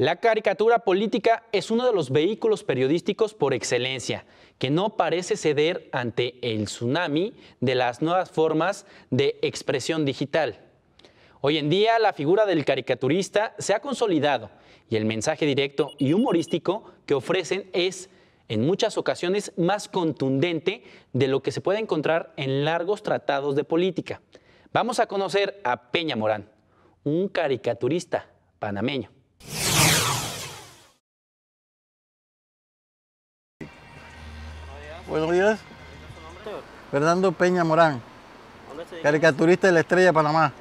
La caricatura política es uno de los vehículos periodísticos por excelencia, que no parece ceder ante el tsunami de las nuevas formas de expresión digital. Hoy en día la figura del caricaturista se ha consolidado y el mensaje directo y humorístico que ofrecen es en muchas ocasiones más contundente de lo que se puede encontrar en largos tratados de política. Vamos a conocer a Peña Morán, un caricaturista panameño. Buenos días. Fernando Peña Morán, caricaturista de la Estrella de Panamá.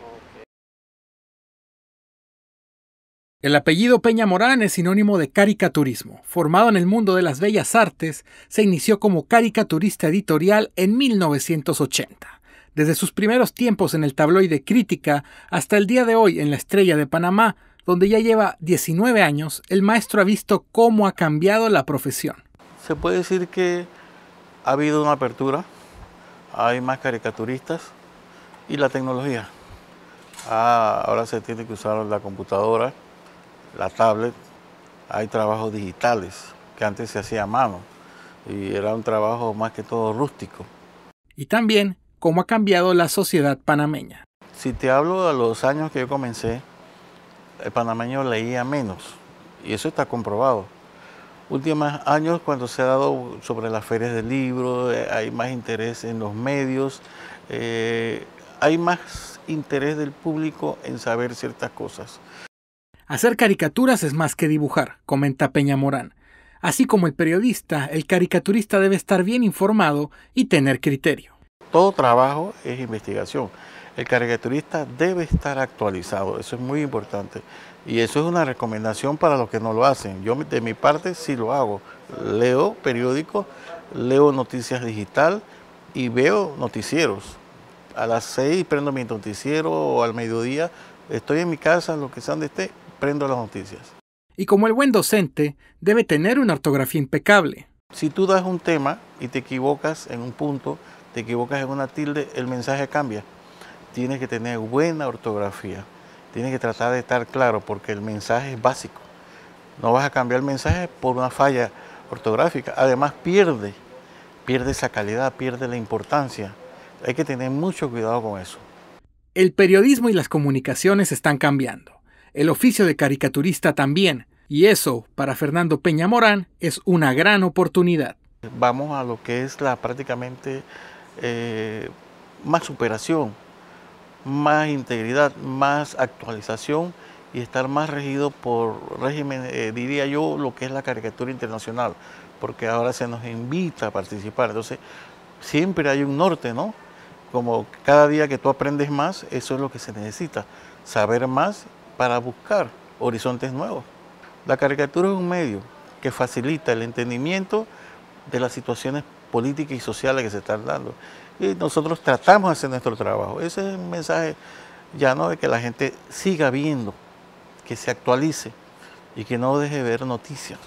El apellido Peña Morán es sinónimo de caricaturismo. Formado en el mundo de las bellas artes, se inició como caricaturista editorial en 1980. Desde sus primeros tiempos en el tabloide Crítica hasta el día de hoy en La Estrella de Panamá, donde ya lleva 19 años, el maestro ha visto cómo ha cambiado la profesión. Se puede decir que ha habido una apertura, hay más caricaturistas y la tecnología. Ah, ahora se tiene que usar la computadora, la tablet, hay trabajos digitales que antes se hacía a mano y era un trabajo más que todo rústico. Y también cómo ha cambiado la sociedad panameña. Si te hablo de los años que yo comencé, el panameño leía menos y eso está comprobado últimos años cuando se ha dado sobre las ferias del libro, eh, hay más interés en los medios, eh, hay más interés del público en saber ciertas cosas. Hacer caricaturas es más que dibujar, comenta Peña Morán. Así como el periodista, el caricaturista debe estar bien informado y tener criterio todo trabajo es investigación. El caricaturista debe estar actualizado, eso es muy importante. Y eso es una recomendación para los que no lo hacen. Yo de mi parte sí lo hago. Leo periódicos, leo noticias digital y veo noticieros. A las seis prendo mi noticiero o al mediodía estoy en mi casa, lo que sea donde esté, prendo las noticias. Y como el buen docente, debe tener una ortografía impecable. Si tú das un tema y te equivocas en un punto, te equivocas en una tilde, el mensaje cambia. Tienes que tener buena ortografía, tienes que tratar de estar claro porque el mensaje es básico. No vas a cambiar el mensaje por una falla ortográfica. Además pierde, pierde esa calidad, pierde la importancia. Hay que tener mucho cuidado con eso. El periodismo y las comunicaciones están cambiando. El oficio de caricaturista también y eso, para Fernando Peña Morán, es una gran oportunidad. Vamos a lo que es la prácticamente eh, más superación, más integridad, más actualización y estar más regido por régimen, eh, diría yo, lo que es la caricatura internacional, porque ahora se nos invita a participar. Entonces, siempre hay un norte, ¿no? Como cada día que tú aprendes más, eso es lo que se necesita, saber más para buscar horizontes nuevos. La caricatura es un medio que facilita el entendimiento de las situaciones políticas y sociales que se están dando. Y nosotros tratamos de hacer nuestro trabajo. Ese es un mensaje ya no de que la gente siga viendo, que se actualice y que no deje ver noticias.